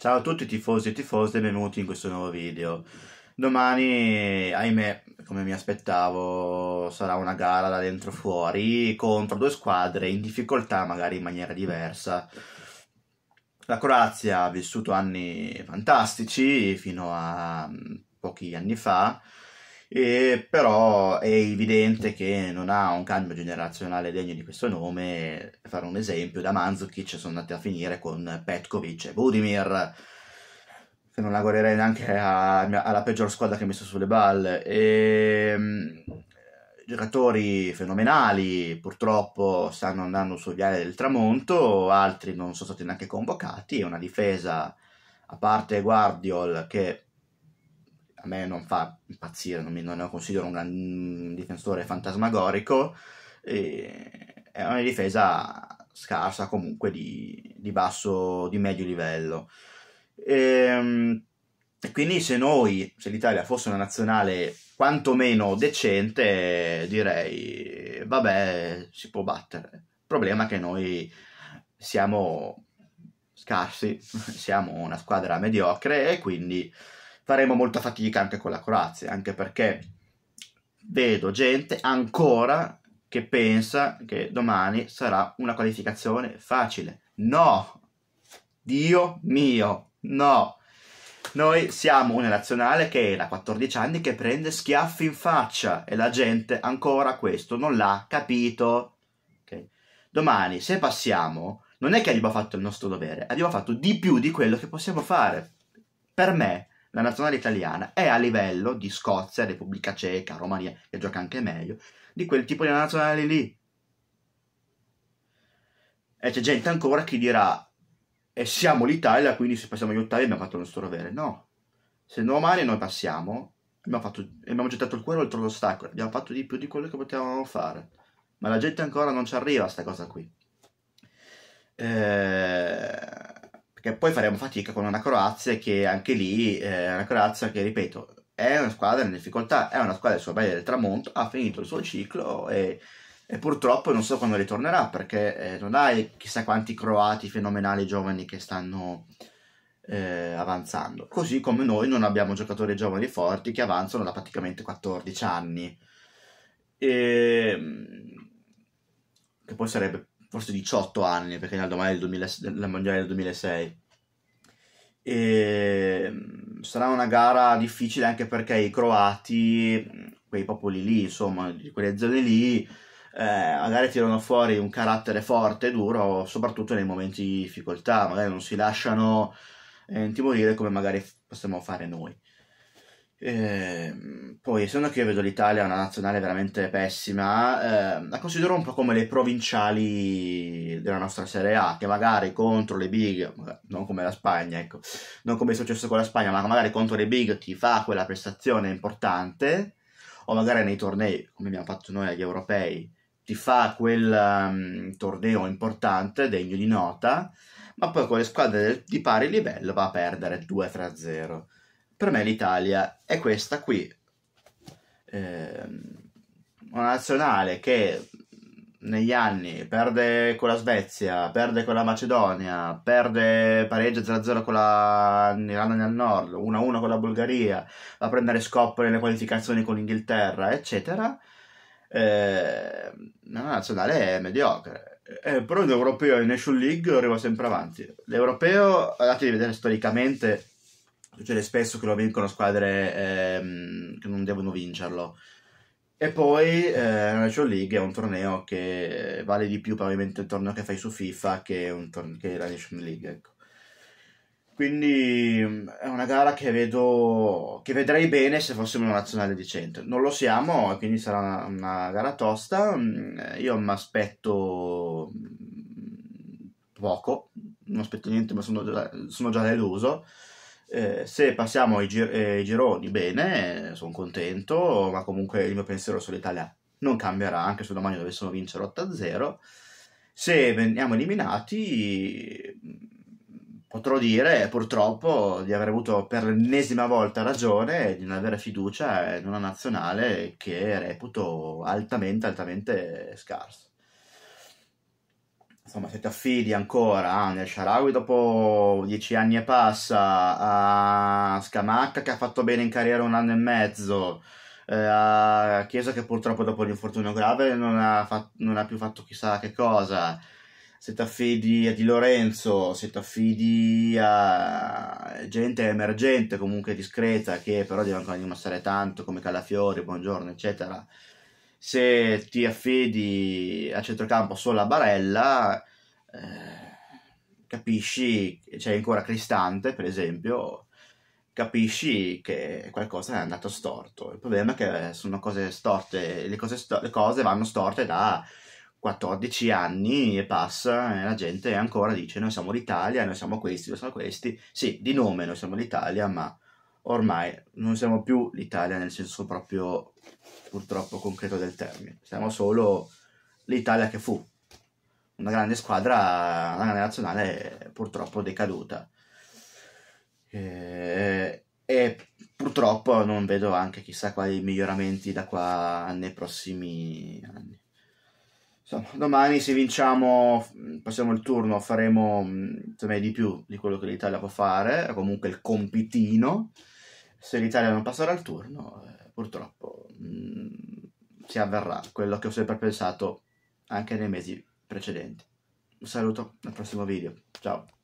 Ciao a tutti tifosi e tifose e benvenuti in questo nuovo video. Domani, ahimè, come mi aspettavo, sarà una gara da dentro fuori contro due squadre in difficoltà, magari in maniera diversa. La Croazia ha vissuto anni fantastici fino a mm, pochi anni fa, e però è evidente che non ha un cambio generazionale degno di questo nome. fare un esempio: da Manzukic sono andati a finire con Petkovic e Budimir, che non la guarderei neanche a, alla peggior squadra che ha messo sulle balle. E, ehm, giocatori fenomenali, purtroppo stanno andando sul viale del tramonto, altri non sono stati neanche convocati. È una difesa a parte Guardiol che me non fa impazzire, non, mi, non lo considero un, gran, difensore fantasmagorico, è una difesa scarsa comunque di, di basso, di medio livello. Ehm, e, quindi se noi, se l'Italia fosse una nazionale quantomeno decente, direi, vabbè, si può battere. Il problema è che noi siamo scarsi, siamo una squadra mediocre e quindi faremo molta fatica anche con la Croazia, anche perché vedo gente ancora che pensa che domani sarà una qualificazione facile. No! Dio mio, no! Noi siamo una nazionale che è da 14 anni che prende schiaffi in faccia e la gente ancora questo non l'ha capito. Okay. Domani, se passiamo, non è che abbiamo fatto il nostro dovere, abbiamo fatto di più di quello che possiamo fare. Per me, la nazionale italiana è a livello di Scozia, Repubblica Ceca, Romania, che gioca anche meglio, di quel tipo di nazionale lì. E c'è gente ancora che dirà, e siamo l'Italia, quindi se passiamo agli ottavi abbiamo fatto il nostro dovere. No, se non male noi passiamo, abbiamo, fatto, abbiamo gettato il cuore oltre l'ostacolo, abbiamo fatto di più di quello che potevamo fare. Ma la gente ancora non ci arriva a questa cosa qui. Eh che poi faremo fatica con una Croazia che anche lì è eh, una Croazia che, ripeto, è una squadra in difficoltà, è una squadra sulla baia del tramonto, ha finito il suo ciclo e, e purtroppo non so quando ritornerà perché eh, non hai chissà quanti croati fenomenali giovani che stanno eh, avanzando, così come noi non abbiamo giocatori giovani forti che avanzano da praticamente 14 anni. E, ehm, che poi sarebbe forse 18 anni, perché andò mai al mondiale del 2006. E mm, sarà una gara difficile anche perché i croati, mm, quei popoli lì, insomma, di quelle zone lì, eh, magari tirano fuori un carattere forte e duro, soprattutto nei momenti di difficoltà, magari non si lasciano eh, intimorire come magari possiamo fare noi. Ehm, poi, essendo che io vedo l'Italia una nazionale veramente pessima, eh, la considero un po' come le provinciali della nostra Serie A, che magari contro le big, non come la Spagna, ecco, non come è successo con la Spagna, ma magari contro le big ti fa quella prestazione importante, o magari nei tornei, come abbiamo fatto noi agli europei, ti fa quel um, torneo importante, degno di nota, ma poi con le squadre di pari livello va a perdere 2-3-0 per me l'Italia è questa qui, eh, una nazionale che negli anni perde con la Svezia, perde con la Macedonia, perde pareggio 0-0 con l'Irlanda nel Nord, 1-1 con la Bulgaria, va a prendere scopo nelle qualificazioni con l'Inghilterra, eccetera. Eh, la nazionale è mediocre. Eh, però l'europeo in Nation League arriva sempre avanti. L'europeo, andatevi a vedere storicamente Succede cioè, spesso che lo vincono squadre ehm, che non devono vincerlo. E poi eh, la National League è un torneo che eh, vale di più probabilmente il torneo che fai su FIFA che, torneo, che la National League. Ecco. Quindi mm, è una gara che, vedo, che vedrei bene se fossimo una nazionale di centro. Non lo siamo, quindi sarà una, una gara tosta. Mm, io mi aspetto mm, poco, non aspetto niente, ma sono già, sono già deluso. Eh, se passiamo ai, gir- eh, ai gironi bene, sono contento, ma comunque il mio pensiero sull'Italia non cambierà, anche se domani dovessimo vincere 8-0. Se veniamo eliminati, mm, potrò dire purtroppo di aver avuto per l'ennesima volta ragione e di non avere fiducia in una nazionale che reputo altamente, altamente scarsa insomma, se ti affidi ancora ah, nel Sharawi dopo dieci anni e passa, a Scamacca che ha fatto bene in carriera un anno e mezzo, eh, a Chiesa che purtroppo dopo l'infortunio grave non ha, fatto, non ha più fatto chissà che cosa, se ti affidi a Di Lorenzo, se ti affidi a gente emergente, comunque discreta, che però deve ancora dimostrare tanto, come Calafiori, Buongiorno, eccetera, se ti affidi a centrocampo solo a Barella, eh, capisci, c'è cioè ancora Cristante per esempio, capisci che qualcosa è andato storto. Il problema è che sono cose storte, le cose, sto- le cose vanno storte da 14 anni e passa e la gente ancora dice noi siamo l'Italia, noi siamo questi, noi siamo questi. Sì, di nome noi siamo l'Italia, ma ormai non siamo più l'Italia nel senso proprio purtroppo concreto del termine, siamo solo l'Italia che fu, una grande squadra, una grande nazionale purtroppo decaduta. E, e purtroppo non vedo anche chissà quali miglioramenti da qua nei prossimi anni. Insomma, domani se vinciamo, mm, passiamo il turno, faremo mm, insomma, di più di quello che l'Italia può fare, comunque il compitino. Se l'Italia non passerà il turno, eh, purtroppo mh, mm, si avverrà quello che ho sempre pensato anche nei mesi precedenti. Un saluto, al prossimo video. Ciao.